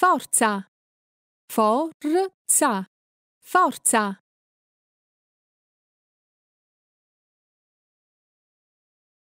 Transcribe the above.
Forza. Forza. Forza.